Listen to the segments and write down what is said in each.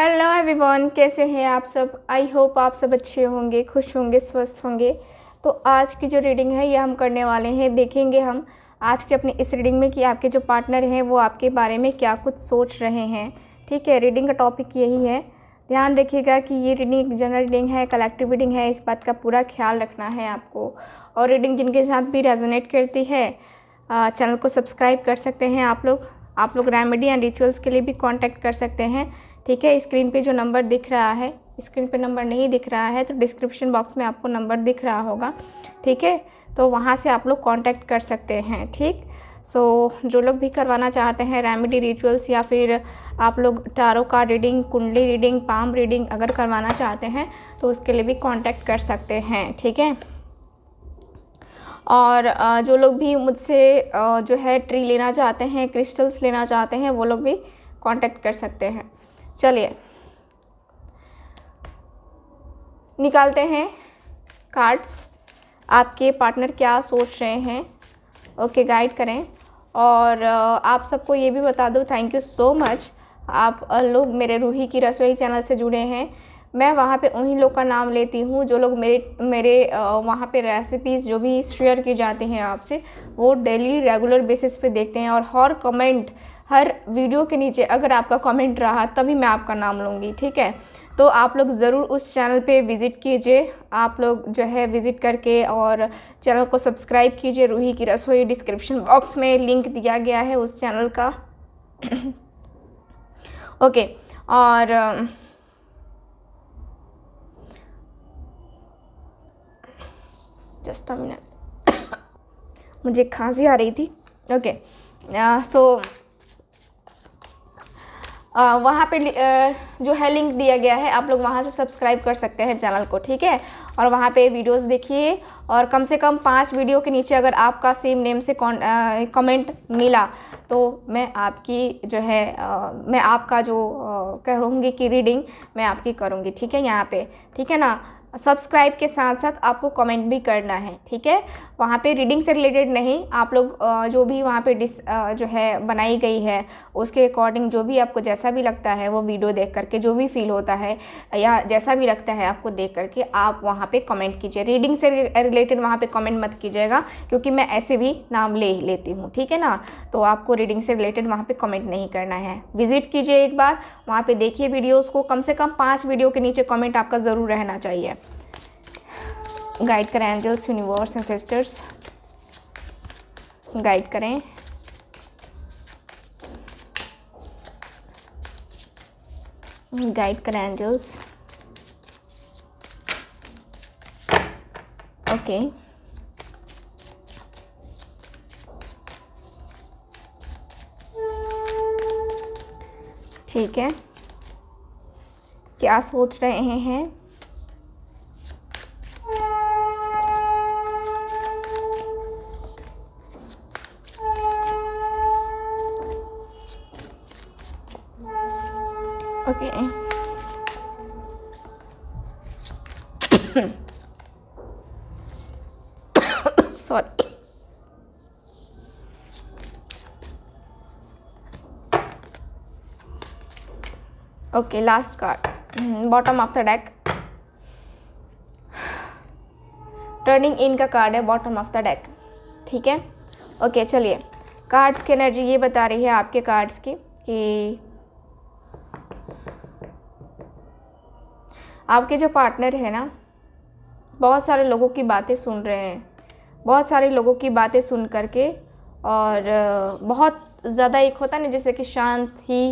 hello everyone कैसे हैं आप सब आई होप आप सब अच्छे होंगे खुश होंगे स्वस्थ होंगे तो आज की जो रीडिंग है ये हम करने वाले हैं देखेंगे हम आज के अपने इस रीडिंग में कि आपके जो पार्टनर हैं वो आपके बारे में क्या कुछ सोच रहे हैं ठीक है रीडिंग का टॉपिक यही है ध्यान रखिएगा कि ये रीडिंग जनरल रीडिंग है कलेक्टिव रीडिंग है इस बात का पूरा ख्याल रखना है आपको और रीडिंग जिनके साथ भी रेजोनेट करती है चैनल को सब्सक्राइब कर सकते हैं आप लोग आप लोग रेमेडी एंड रिचुअल्स के लिए भी कांटेक्ट कर सकते हैं ठीक है स्क्रीन पे जो नंबर दिख रहा है स्क्रीन पे नंबर नहीं दिख रहा है तो डिस्क्रिप्शन बॉक्स में आपको नंबर दिख रहा होगा ठीक है तो वहाँ से आप लोग कॉन्टैक्ट कर सकते हैं ठीक सो so, जो लोग भी करवाना चाहते हैं रेमेडी रिचुअल्स या फिर आप लोग टारो का रीडिंग कुंडली रीडिंग पाम रीडिंग अगर करवाना चाहते हैं तो उसके लिए भी कांटेक्ट कर सकते हैं ठीक है और जो लोग भी मुझसे जो है ट्री लेना चाहते हैं क्रिस्टल्स लेना चाहते हैं वो लोग भी कांटेक्ट कर सकते हैं चलिए निकालते हैं कार्ड्स आपके पार्टनर क्या सोच रहे हैं ओके गाइड करें और आप सबको ये भी बता दूँ थैंक यू सो मच आप लोग मेरे रूही की रसोई चैनल से जुड़े हैं मैं वहाँ पे उन्हीं लोग का नाम लेती हूँ जो लोग मेरे मेरे वहाँ पे रेसिपीज़ जो भी शेयर की जाती हैं आपसे वो डेली रेगुलर बेसिस पे देखते हैं और हर कमेंट हर वीडियो के नीचे अगर आपका कमेंट रहा तभी मैं आपका नाम लूँगी ठीक है तो आप लोग ज़रूर उस चैनल पे विज़िट कीजिए आप लोग जो है विज़िट करके और चैनल को सब्सक्राइब कीजिए रूही की रसोई डिस्क्रिप्शन बॉक्स में लिंक दिया गया है उस चैनल का ओके और जस्ट um, मिनट मुझे खांसी आ रही थी ओके सो uh, वहाँ पे जो है लिंक दिया गया है आप लोग वहाँ से सब्सक्राइब कर सकते हैं चैनल को ठीक है और वहाँ पे वीडियोस देखिए और कम से कम पांच वीडियो के नीचे अगर आपका सेम नेम से कमेंट मिला तो मैं आपकी जो है आ, मैं आपका जो कहूँगी कि रीडिंग मैं आपकी करूँगी ठीक है यहाँ पे ठीक है ना सब्सक्राइब के साथ साथ आपको कमेंट भी करना है ठीक है वहाँ पे रीडिंग से रिलेटेड नहीं आप लोग जो भी वहाँ पे डिस जो है बनाई गई है उसके अकॉर्डिंग जो भी आपको जैसा भी लगता है वो वीडियो देख करके जो भी फील होता है या जैसा भी लगता है आपको देख करके आप वहाँ पे कमेंट कीजिए रीडिंग से रिलेटेड वहाँ पे कमेंट मत कीजिएगा क्योंकि मैं ऐसे भी नाम ले लेती हूँ ठीक है ना तो आपको रीडिंग से रिलेटेड वहाँ पर कमेंट नहीं करना है विजिट कीजिए एक बार वहाँ पर देखिए वीडियोज़ को कम से कम पाँच वीडियो के नीचे कॉमेंट आपका ज़रूर रहना चाहिए गाइड करें एंजल्स यूनिवर्स एंसेस्टर्स गाइड करें गाइड करें एंजल्स ओके ठीक है क्या सोच रहे हैं okay last card mm-hmm, bottom of the deck turning इन का कार्ड है बॉटम ऑफ द डेक ठीक है ओके चलिए कार्ड्स की एनर्जी ये बता रही है आपके कार्ड्स की कि आपके जो पार्टनर है ना बहुत सारे लोगों की बातें सुन रहे हैं बहुत सारे लोगों की बातें सुन करके और बहुत ज़्यादा एक होता ना जैसे कि शांत ही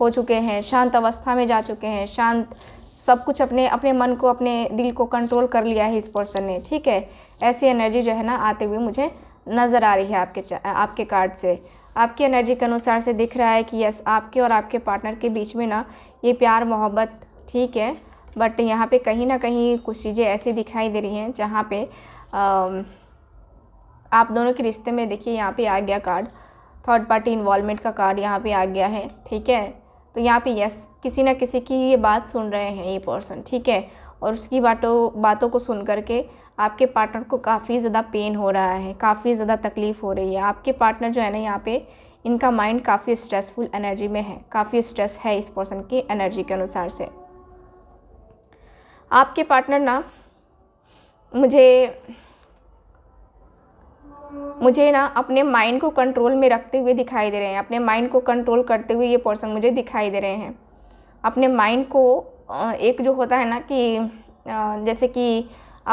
हो चुके हैं शांत अवस्था में जा चुके हैं शांत सब कुछ अपने अपने मन को अपने दिल को कंट्रोल कर लिया है इस पर्सन ने ठीक है ऐसी एनर्जी जो है ना आते हुए मुझे नज़र आ रही है आपके आपके कार्ड से आपकी एनर्जी के अनुसार से दिख रहा है कि यस आपके और आपके पार्टनर के बीच में ना ये प्यार मोहब्बत ठीक है बट यहाँ पे कहीं ना कहीं कुछ चीज़ें ऐसी दिखाई दे रही हैं जहाँ पे आ, आप दोनों के रिश्ते में देखिए यहाँ पे आ गया कार्ड थर्ड पार्टी इन्वॉलमेंट का कार्ड यहाँ पे आ गया है ठीक है तो यहाँ पे यस किसी ना किसी की ये बात सुन रहे हैं ये पर्सन ठीक है और उसकी बातों बातों को सुन करके आपके पार्टनर को काफ़ी ज़्यादा पेन हो रहा है काफ़ी ज़्यादा तकलीफ़ हो रही है आपके पार्टनर जो है ना यहाँ पे इनका माइंड काफ़ी स्ट्रेसफुल एनर्जी में है काफ़ी स्ट्रेस है इस पर्सन की एनर्जी के अनुसार से आपके पार्टनर ना मुझे मुझे ना अपने माइंड को कंट्रोल में रखते हुए दिखाई दे रहे हैं अपने माइंड को कंट्रोल करते हुए ये पर्सन मुझे दिखाई दे रहे हैं अपने माइंड को एक जो होता है ना कि जैसे कि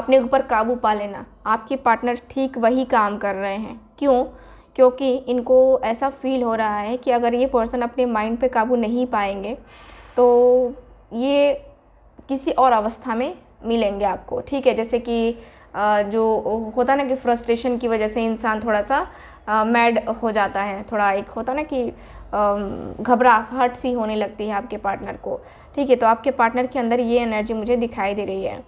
अपने ऊपर काबू पा लेना आपके पार्टनर ठीक वही काम कर रहे हैं क्यों क्योंकि इनको ऐसा फील हो रहा है कि अगर ये पर्सन अपने माइंड पे काबू नहीं पाएंगे तो ये किसी और अवस्था में मिलेंगे आपको ठीक है जैसे कि जो होता ना कि फ्रस्ट्रेशन की वजह से इंसान थोड़ा सा मैड हो जाता है थोड़ा एक होता ना कि घबराहट सी होने लगती है आपके पार्टनर को ठीक है तो आपके पार्टनर के अंदर ये एनर्जी मुझे दिखाई दे रही है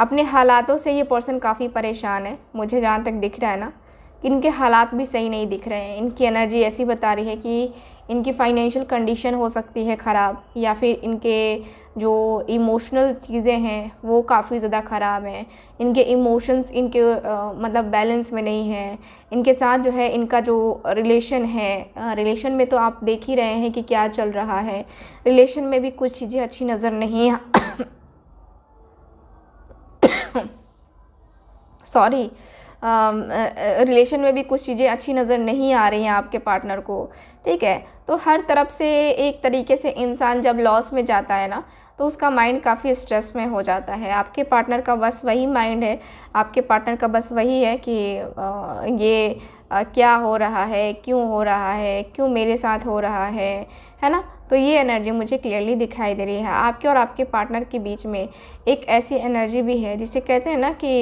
अपने हालातों से ये पर्सन काफ़ी परेशान है मुझे जहाँ तक दिख रहा है ना कि इनके हालात भी सही नहीं दिख रहे हैं इनकी एनर्जी ऐसी बता रही है कि इनकी फाइनेंशियल कंडीशन हो सकती है ख़राब या फिर इनके जो इमोशनल चीज़ें हैं वो काफ़ी ज़्यादा ख़राब हैं इनके इमोशंस इनके आ, मतलब बैलेंस में नहीं है इनके साथ जो है इनका जो रिलेशन है रिलेशन में तो आप देख ही रहे हैं कि क्या चल रहा है रिलेशन में भी कुछ चीज़ें अच्छी नज़र नहीं सॉरी रिलेशन um, में भी कुछ चीज़ें अच्छी नज़र नहीं आ रही हैं आपके पार्टनर को ठीक है तो हर तरफ से एक तरीके से इंसान जब लॉस में जाता है ना तो उसका माइंड काफ़ी स्ट्रेस में हो जाता है आपके पार्टनर का बस वही माइंड है आपके पार्टनर का बस वही है कि ये क्या हो रहा है क्यों हो रहा है क्यों मेरे साथ हो रहा है है ना तो ये एनर्जी मुझे क्लियरली दिखाई दे रही है आपके और आपके पार्टनर के बीच में एक ऐसी एनर्जी भी है जिसे कहते हैं ना कि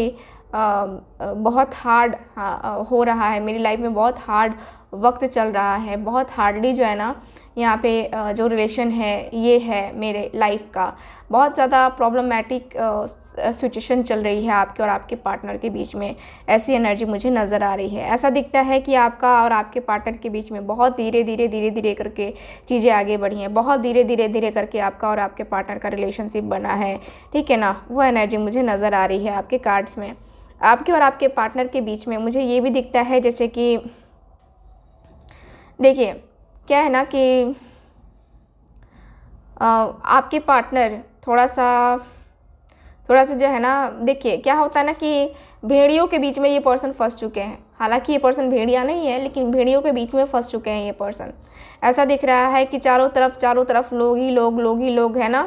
बहुत हार्ड हो रहा है मेरी लाइफ में बहुत हार्ड वक्त चल रहा है बहुत हार्डली जो है ना यहाँ पे जो रिलेशन है ये है मेरे लाइफ का बहुत ज़्यादा प्रॉब्लमेटिक सिचुएशन चल रही है आपके और आपके पार्टनर के बीच में ऐसी एनर्जी मुझे नज़र आ रही है ऐसा दिखता है कि आपका और आपके पार्टनर के बीच में बहुत धीरे धीरे धीरे धीरे करके चीज़ें आगे बढ़ी हैं बहुत धीरे धीरे धीरे करके आपका और आपके पार्टनर का रिलेशनशिप बना है ठीक है ना वो एनर्जी मुझे नज़र आ रही है आपके कार्ड्स में आपके और आपके पार्टनर के बीच में मुझे ये भी दिखता है जैसे कि देखिए क्या है ना कि आपके पार्टनर थोड़ा सा थोड़ा सा जो है ना देखिए क्या होता है ना कि भेड़ियों के बीच में ये पर्सन फंस चुके हैं हालांकि ये पर्सन भेड़िया नहीं है लेकिन भेड़ियों के बीच में फंस चुके हैं ये पर्सन ऐसा दिख रहा है कि चारों तरफ चारों तरफ लोग ही लोग लोग ही लोग है ना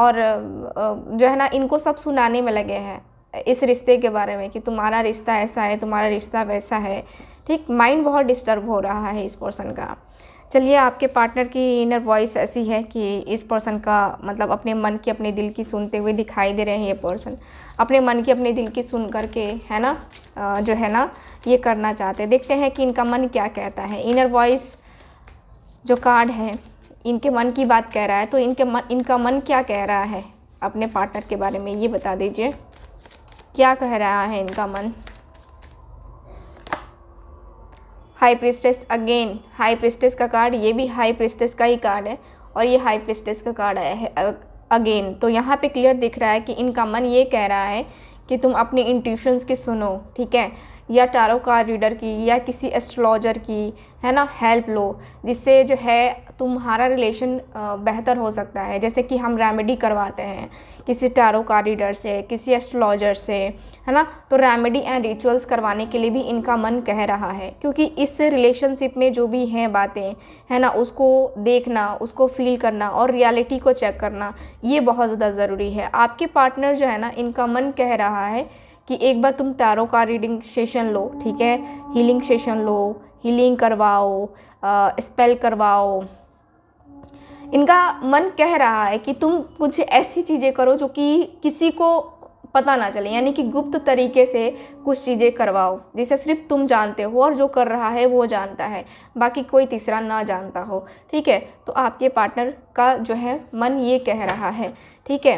और जो है ना इनको सब सुनाने में लगे हैं इस रिश्ते के बारे में कि तुम्हारा रिश्ता ऐसा है तुम्हारा रिश्ता वैसा है ठीक माइंड बहुत डिस्टर्ब हो रहा है इस पर्सन का चलिए आपके पार्टनर की इनर वॉइस ऐसी है कि इस पर्सन का मतलब अपने मन की अपने दिल की सुनते हुए दिखाई दे रहे हैं ये पर्सन अपने मन की अपने दिल की सुन करके है ना जो है ना ये करना चाहते हैं देखते हैं कि इनका मन क्या कहता है इनर वॉइस जो कार्ड है इनके मन की बात कह रहा है तो इनके मन इनका मन क्या कह रहा है अपने पार्टनर के बारे में ये बता दीजिए क्या कह रहा है इनका मन high priestess again high priestess का कार्ड ये भी हाई प्रिस्टेस का ही कार्ड है और ये हाई प्रिस्टेस का कार्ड आया है अगेन तो यहाँ पे क्लियर दिख रहा है कि इनका मन ये कह रहा है कि तुम अपने इंट्यूशंस की सुनो ठीक है या टारो कार रीडर की या किसी एस्ट्रोलॉजर की है ना हेल्प लो जिससे जो है तुम्हारा रिलेशन बेहतर हो सकता है जैसे कि हम रेमेडी करवाते हैं किसी टैरो का रीडर से किसी एस्ट्रोलॉजर से है ना तो रेमेडी एंड रिचुअल्स करवाने के लिए भी इनका मन कह रहा है क्योंकि इस रिलेशनशिप में जो भी हैं बातें है ना उसको देखना उसको फील करना और रियलिटी को चेक करना ये बहुत ज़्यादा ज़रूरी है आपके पार्टनर जो है ना इनका मन कह रहा है कि एक बार तुम टैरो का रीडिंग सेशन लो ठीक है हीलिंग सेशन लो हीलिंग करवाओ स्पेल करवाओ इनका मन कह रहा है कि तुम कुछ ऐसी चीज़ें करो जो कि किसी को पता ना चले यानी कि गुप्त तरीके से कुछ चीज़ें करवाओ जिसे सिर्फ तुम जानते हो और जो कर रहा है वो जानता है बाकी कोई तीसरा ना जानता हो ठीक है तो आपके पार्टनर का जो है मन ये कह रहा है ठीक है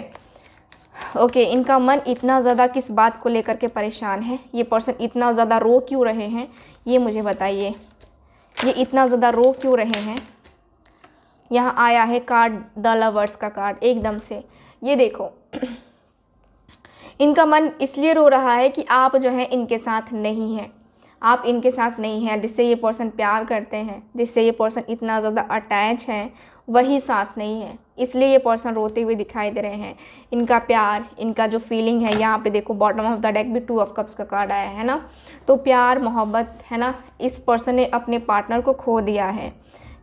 ओके इनका मन इतना ज़्यादा किस बात को लेकर के परेशान है ये पर्सन इतना ज़्यादा रो क्यों रहे हैं ये मुझे बताइए ये इतना ज़्यादा रो क्यों रहे हैं यहाँ आया है कार्ड द लवर्स का कार्ड एकदम से ये देखो इनका मन इसलिए रो रहा है कि आप जो है इनके साथ नहीं हैं आप इनके साथ नहीं हैं जिससे ये पर्सन प्यार करते हैं जिससे ये पर्सन इतना ज़्यादा अटैच हैं वही साथ नहीं है इसलिए ये पर्सन रोते हुए दिखाई दे रहे हैं इनका प्यार इनका जो फीलिंग है यहाँ पे देखो बॉटम ऑफ द डेक भी टू ऑफ कप्स का कार्ड आया है ना तो प्यार मोहब्बत है ना इस पर्सन ने अपने पार्टनर को खो दिया है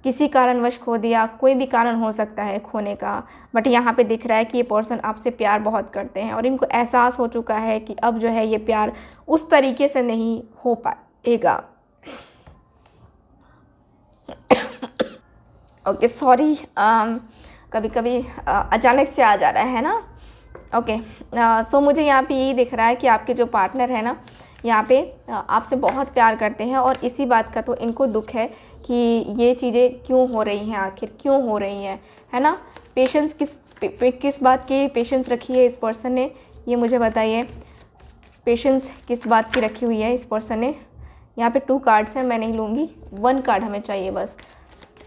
किसी कारणवश खो दिया कोई भी कारण हो सकता है खोने का बट यहाँ पे दिख रहा है कि ये पर्सन आपसे प्यार बहुत करते हैं और इनको एहसास हो चुका है कि अब जो है ये प्यार उस तरीके से नहीं हो पाएगा ओके सॉरी कभी कभी अचानक से आ जा रहा है ना ओके okay, सो uh, मुझे यहाँ पे यही दिख रहा है कि आपके जो पार्टनर है ना यहाँ पे uh, आपसे बहुत प्यार करते हैं और इसी बात का तो इनको दुख है कि ये चीज़ें क्यों हो रही हैं आखिर क्यों हो रही हैं है ना पेशेंस किस किस बात की पेशेंस रखी है इस पर्सन ने ये मुझे बताइए पेशेंस किस बात की रखी हुई है इस पर्सन ने यहाँ पे टू कार्ड्स हैं मैं नहीं लूँगी वन कार्ड हमें चाहिए बस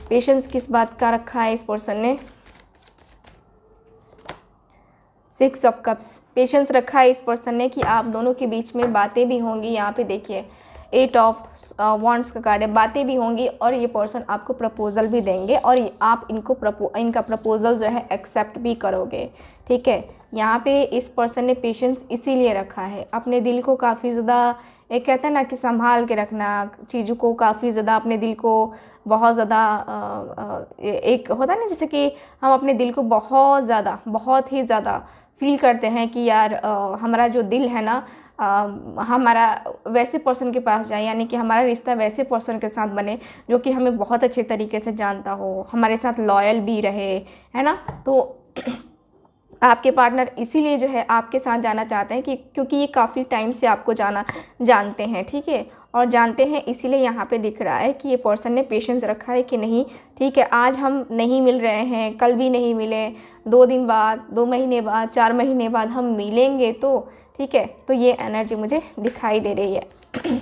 पेशेंस किस बात का रखा है इस पर्सन ने सिक्स ऑफ कप्स पेशेंस रखा है इस पर्सन ने कि आप दोनों के बीच में बातें भी होंगी यहाँ पे देखिए एट ऑफ वॉन्ट्स का कार्ड है बातें भी होंगी और ये पर्सन आपको प्रपोज़ल भी देंगे और आप इनको प्रपो इनका प्रपोज़ल जो है एक्सेप्ट भी करोगे ठीक है यहाँ पे इस पर्सन ने पेशेंस इसीलिए रखा है अपने दिल को काफ़ी ज़्यादा एक कहते हैं ना कि संभाल के रखना चीज़ों को काफ़ी ज़्यादा अपने दिल को बहुत ज़्यादा एक होता है ना जैसे कि हम अपने दिल को बहुत ज़्यादा बहुत ही ज़्यादा फील करते हैं कि यार आ, हमारा जो दिल है ना हमारा वैसे पर्सन के पास जाए यानी कि हमारा रिश्ता वैसे पर्सन के साथ बने जो कि हमें बहुत अच्छे तरीके से जानता हो हमारे साथ लॉयल भी रहे है ना तो आपके पार्टनर इसीलिए जो है आपके साथ जाना चाहते हैं कि क्योंकि ये काफ़ी टाइम से आपको जाना जानते हैं ठीक है और जानते हैं इसीलिए यहाँ पे दिख रहा है कि ये पर्सन ने पेशेंस रखा है कि नहीं ठीक है आज हम नहीं मिल रहे हैं कल भी नहीं मिले दो दिन बाद दो महीने बाद चार महीने बाद हम मिलेंगे तो ठीक है तो ये एनर्जी मुझे दिखाई दे रही है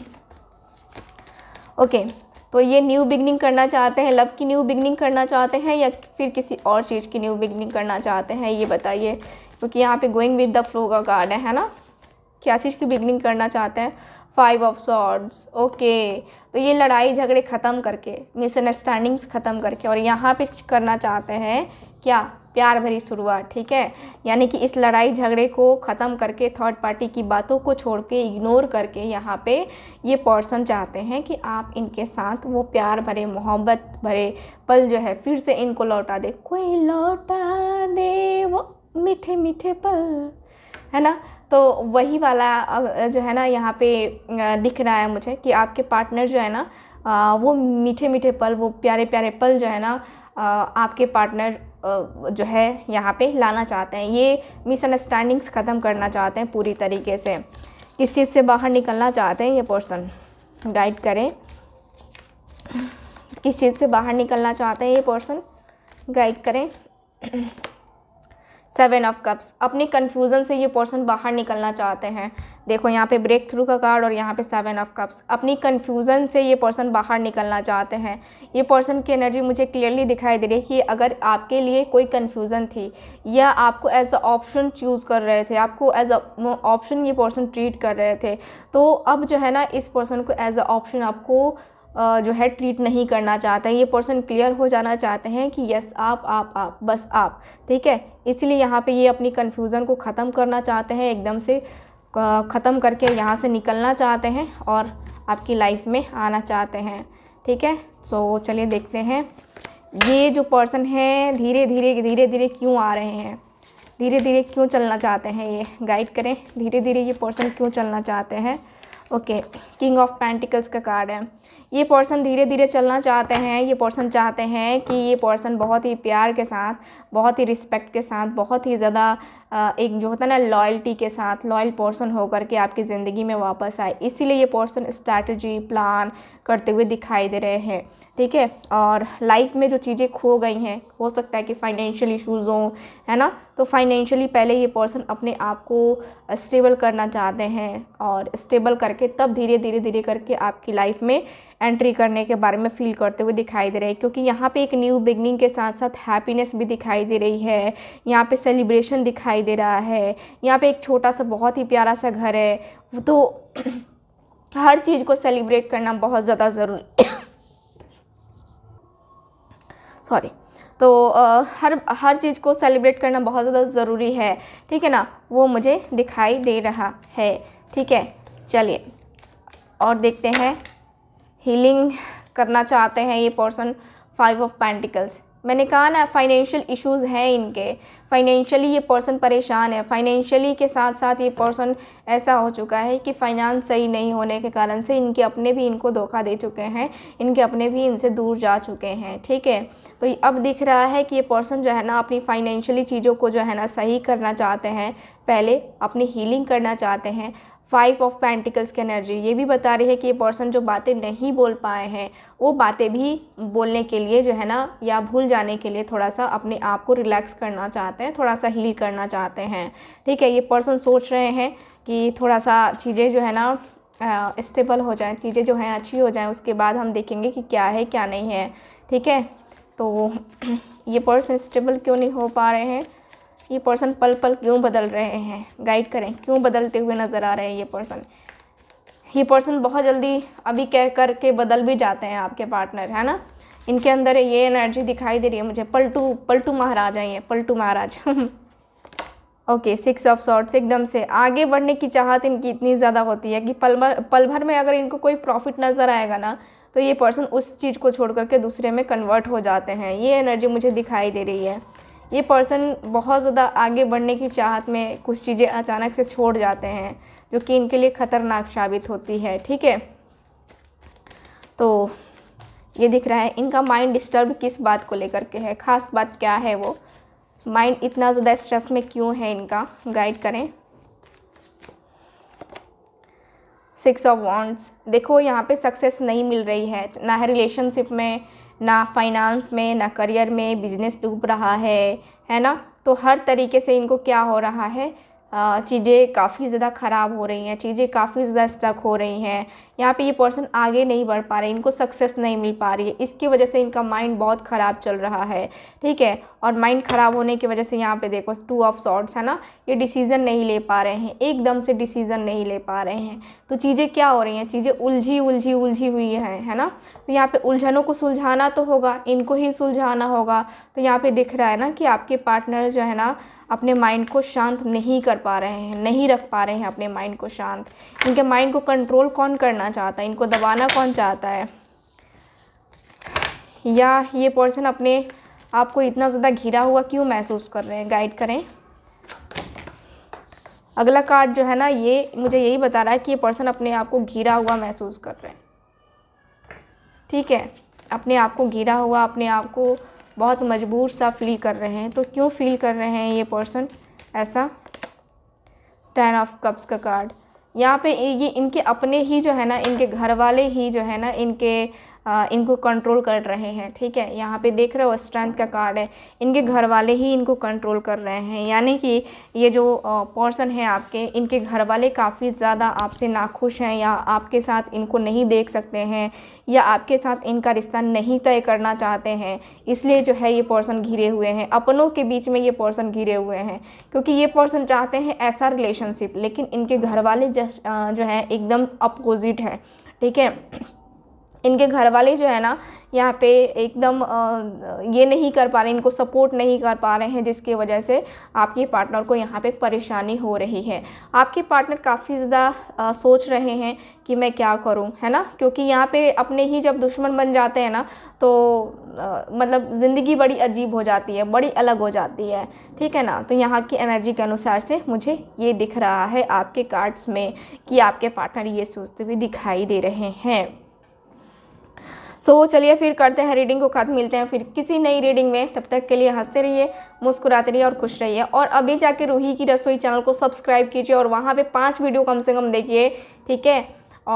ओके तो ये न्यू बिगनिंग करना चाहते हैं लव की न्यू बिगनिंग करना चाहते हैं या फिर किसी और चीज़ की न्यू बिगनिंग करना चाहते हैं ये बताइए क्योंकि यहाँ पे गोइंग विद द फ्लो का कार्ड है है ना क्या चीज़ की बिगनिंग करना चाहते हैं फाइव ऑफ सॉर्ड्स ओके तो ये लड़ाई झगड़े ख़त्म करके मिसअंडरस्टैंडिंग्स ख़त्म करके और यहाँ पे करना चाहते हैं क्या प्यार भरी शुरुआत ठीक है यानी कि इस लड़ाई झगड़े को ख़त्म करके थर्ड पार्टी की बातों को छोड़ के इग्नोर करके यहाँ पे ये पर्सन चाहते हैं कि आप इनके साथ वो प्यार भरे मोहब्बत भरे पल जो है फिर से इनको लौटा दे कोई लौटा दे वो मीठे मीठे पल है ना तो वही वाला जो है ना यहाँ पे दिख रहा है मुझे कि आपके पार्टनर जो है ना वो मीठे मीठे पल वो प्यारे प्यारे पल जो है ना आपके पार्टनर जो है यहाँ पे लाना चाहते हैं ये मिसअंडरस्टैंडिंग्स ख़त्म करना चाहते हैं पूरी तरीके से किस चीज़ से बाहर निकलना चाहते हैं ये पर्सन गाइड करें किस चीज़ से बाहर निकलना चाहते हैं ये पर्सन गाइड करें सेवन ऑफ कप्स अपनी कन्फ्यूज़न से ये पर्सन बाहर निकलना चाहते हैं देखो यहाँ पे ब्रेक थ्रू का कार्ड और यहाँ पे सेवन ऑफ कप्स अपनी कन्फ्यूज़न से ये पर्सन बाहर निकलना चाहते हैं ये पर्सन की एनर्जी मुझे क्लियरली दिखाई दे रही है कि अगर आपके लिए कोई कन्फ्यूज़न थी या आपको एज अ ऑप्शन चूज़ कर रहे थे आपको एज अ ऑप्शन ये पर्सन ट्रीट कर रहे थे तो अब जो है ना इस पर्सन को एज अ ऑप्शन आपको जो है ट्रीट नहीं करना चाहते हैं ये पर्सन क्लियर हो जाना चाहते हैं कि यस आप आप आप बस आप ठीक है इसलिए यहाँ पे ये अपनी कन्फ्यूज़न को ख़त्म करना चाहते हैं एकदम से ख़त्म करके यहाँ से निकलना चाहते हैं और आपकी लाइफ में आना चाहते हैं ठीक है सो चलिए देखते हैं ये जो पर्सन है धीरे धीरे धीरे धीरे क्यों आ रहे हैं धीरे धीरे क्यों चलना चाहते हैं ये गाइड करें धीरे धीरे ये पर्सन क्यों चलना चाहते हैं ओके किंग ऑफ पेंटिकल्स का कार्ड है ये पर्सन धीरे धीरे चलना चाहते हैं ये पर्सन चाहते हैं कि ये पर्सन बहुत ही प्यार के साथ बहुत ही रिस्पेक्ट के साथ बहुत ही ज़्यादा एक जो होता है ना लॉयल्टी के साथ लॉयल पर्सन होकर के आपकी ज़िंदगी में वापस आए इसीलिए ये पर्सन स्ट्रैटी प्लान करते हुए दिखाई दे रहे हैं ठीक है और लाइफ में जो चीज़ें खो गई हैं हो सकता है कि फाइनेंशियल इश्यूज हों है ना तो फाइनेंशियली पहले ये पर्सन अपने आप को स्टेबल करना चाहते हैं और स्टेबल करके तब धीरे धीरे धीरे करके आपकी लाइफ में एंट्री करने के बारे में फील करते हुए दिखाई दे रहे हैं क्योंकि यहाँ पे एक न्यू बिगनिंग के साथ साथ हैप्पीनेस भी दिखाई दे रही है यहाँ पे सेलिब्रेशन दिखाई दे रहा है यहाँ पे एक छोटा सा बहुत ही प्यारा सा घर है तो हर चीज़ को सेलिब्रेट करना बहुत ज़्यादा ज़रूरी सॉरी तो आ, हर हर चीज़ को सेलिब्रेट करना बहुत ज़्यादा ज़रूरी है ठीक है ना वो मुझे दिखाई दे रहा है ठीक है चलिए और देखते हैं हीलिंग करना चाहते हैं ये पर्सन फाइव ऑफ पेंटिकल्स मैंने कहा ना फाइनेंशियल इश्यूज हैं इनके फाइनेंशियली ये पर्सन परेशान है फाइनेंशियली के साथ साथ ये पर्सन ऐसा हो चुका है कि फाइनेंस सही नहीं होने के कारण से इनके अपने भी इनको धोखा दे चुके हैं इनके अपने भी इनसे दूर जा चुके हैं ठीक है तो अब दिख रहा है कि ये पर्सन जो है ना अपनी फाइनेंशियली चीज़ों को जो है ना सही करना चाहते हैं पहले अपनी हीलिंग करना चाहते हैं फाइव ऑफ पेंटिकल्स की एनर्जी ये भी बता रही है कि ये पर्सन जो बातें नहीं बोल पाए हैं वो बातें भी बोलने के लिए जो है ना या भूल जाने के लिए थोड़ा सा अपने आप को रिलैक्स करना चाहते हैं थोड़ा सा हील करना चाहते हैं ठीक है ये पर्सन सोच रहे हैं कि थोड़ा सा चीज़ें जो है ना स्टेबल हो जाए चीज़ें जो हैं अच्छी हो जाएँ उसके बाद हम देखेंगे कि क्या है क्या नहीं है ठीक है तो ये पर्सन स्टेबल क्यों नहीं हो पा रहे हैं ये पर्सन पल पल क्यों बदल रहे हैं गाइड करें क्यों बदलते हुए नज़र आ रहे हैं ये पर्सन ये पर्सन बहुत जल्दी अभी कह कर के बदल भी जाते हैं आपके पार्टनर है ना इनके अंदर ये एनर्जी दिखाई दे रही है मुझे पलटू पलटू महाराज हैं पलटू महाराज ओके सिक्स ऑफ शॉर्ट्स एकदम से आगे बढ़ने की चाहत इनकी इतनी ज़्यादा होती है कि पल भर पल भर में अगर इनको कोई प्रॉफिट नज़र आएगा ना तो ये पर्सन उस चीज़ को छोड़ करके दूसरे में कन्वर्ट हो जाते हैं ये एनर्जी मुझे दिखाई दे रही है ये पर्सन बहुत ज़्यादा आगे बढ़ने की चाहत में कुछ चीज़ें अचानक से छोड़ जाते हैं जो कि इनके लिए ख़तरनाक साबित होती है ठीक है तो ये दिख रहा है इनका माइंड डिस्टर्ब किस बात को लेकर के है ख़ास बात क्या है वो माइंड इतना ज़्यादा स्ट्रेस में क्यों है इनका गाइड करें सिक्स ऑफ वॉन्ट्स देखो यहाँ पे सक्सेस नहीं मिल रही है ना है रिलेशनशिप में ना फाइनेंस में ना करियर में बिजनेस डूब रहा है है ना तो हर तरीके से इनको क्या हो रहा है चीज़ें काफ़ी ज़्यादा ख़राब हो रही हैं चीज़ें काफ़ी ज़्यादा स्टक हो रही हैं यहाँ पे ये पर्सन आगे नहीं बढ़ पा रहे इनको सक्सेस नहीं मिल पा रही है इसकी वजह से इनका माइंड बहुत ख़राब चल रहा है ठीक है और माइंड ख़राब होने की वजह से यहाँ पे देखो टू ऑफ शॉर्ट्स है ना ये डिसीज़न नहीं ले पा रहे हैं एकदम से डिसीज़न नहीं ले पा रहे हैं तो चीज़ें क्या हो रही हैं चीज़ें उलझी उलझी उलझी हुई हैं है ना तो यहाँ पर उलझनों को सुलझाना तो होगा इनको ही सुलझाना होगा तो यहाँ पर दिख रहा है ना कि आपके पार्टनर जो है ना अपने माइंड को शांत नहीं कर पा रहे हैं नहीं रख पा रहे हैं अपने माइंड को शांत इनके माइंड को कंट्रोल कौन करना चाहता है इनको दबाना कौन चाहता है या ये पर्सन अपने आप को इतना ज़्यादा घिरा हुआ क्यों महसूस कर रहे हैं गाइड करें अगला कार्ड जो है ना ये मुझे यही बता रहा है कि ये पर्सन अपने आप को घिरा हुआ महसूस कर रहे हैं ठीक है अपने आप को घिरा हुआ अपने आप को बहुत मजबूर सा फील कर रहे हैं तो क्यों फील कर रहे हैं ये पर्सन ऐसा टेन ऑफ कप्स का कार्ड यहाँ पे ये इनके अपने ही जो है ना इनके घर वाले ही जो है ना इनके इनको कंट्रोल कर रहे हैं ठीक है यहाँ पे देख रहे हो स्ट्रेंथ का कार्ड है इनके घर वाले ही इनको कंट्रोल कर रहे हैं यानी कि ये जो पर्सन है आपके इनके घर वाले काफ़ी ज़्यादा आपसे नाखुश हैं या आपके साथ इनको नहीं देख सकते हैं या आपके साथ इनका रिश्ता नहीं तय करना चाहते हैं इसलिए जो है ये पर्सन घिरे हुए हैं अपनों के बीच में ये पर्सन घिरे हुए हैं क्योंकि ये पर्सन चाहते हैं ऐसा रिलेशनशिप लेकिन इनके घर वाले जस्ट जो है एकदम अपोजिट है ठीक है इनके घर वाले जो है ना यहाँ पे एकदम ये नहीं कर पा रहे इनको सपोर्ट नहीं कर पा रहे हैं जिसकी वजह से आपके पार्टनर को यहाँ पे परेशानी हो रही है आपके पार्टनर काफ़ी ज़्यादा सोच रहे हैं कि मैं क्या करूँ है ना क्योंकि यहाँ पे अपने ही जब दुश्मन बन जाते हैं ना तो आ, मतलब ज़िंदगी बड़ी अजीब हो जाती है बड़ी अलग हो जाती है ठीक है ना तो यहाँ की एनर्जी के अनुसार से मुझे ये दिख रहा है आपके कार्ड्स में कि आपके पार्टनर ये सोचते हुए दिखाई दे रहे हैं सो so, चलिए फिर करते हैं रीडिंग को खत्म मिलते हैं फिर किसी नई रीडिंग में तब तक के लिए हंसते रहिए मुस्कुराते रहिए और खुश रहिए और अभी जाके रूही की रसोई चैनल को सब्सक्राइब कीजिए और वहाँ पर पाँच वीडियो कम से कम देखिए ठीक है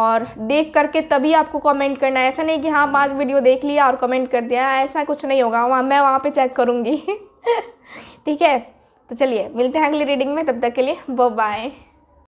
और देख करके तभी आपको कमेंट करना है ऐसा नहीं कि हाँ पाँच वीडियो देख लिया और कमेंट कर दिया ऐसा कुछ नहीं होगा वहाँ मैं वहाँ पर चेक करूँगी ठीक है तो चलिए मिलते हैं अगली रीडिंग में तब तक के लिए बाय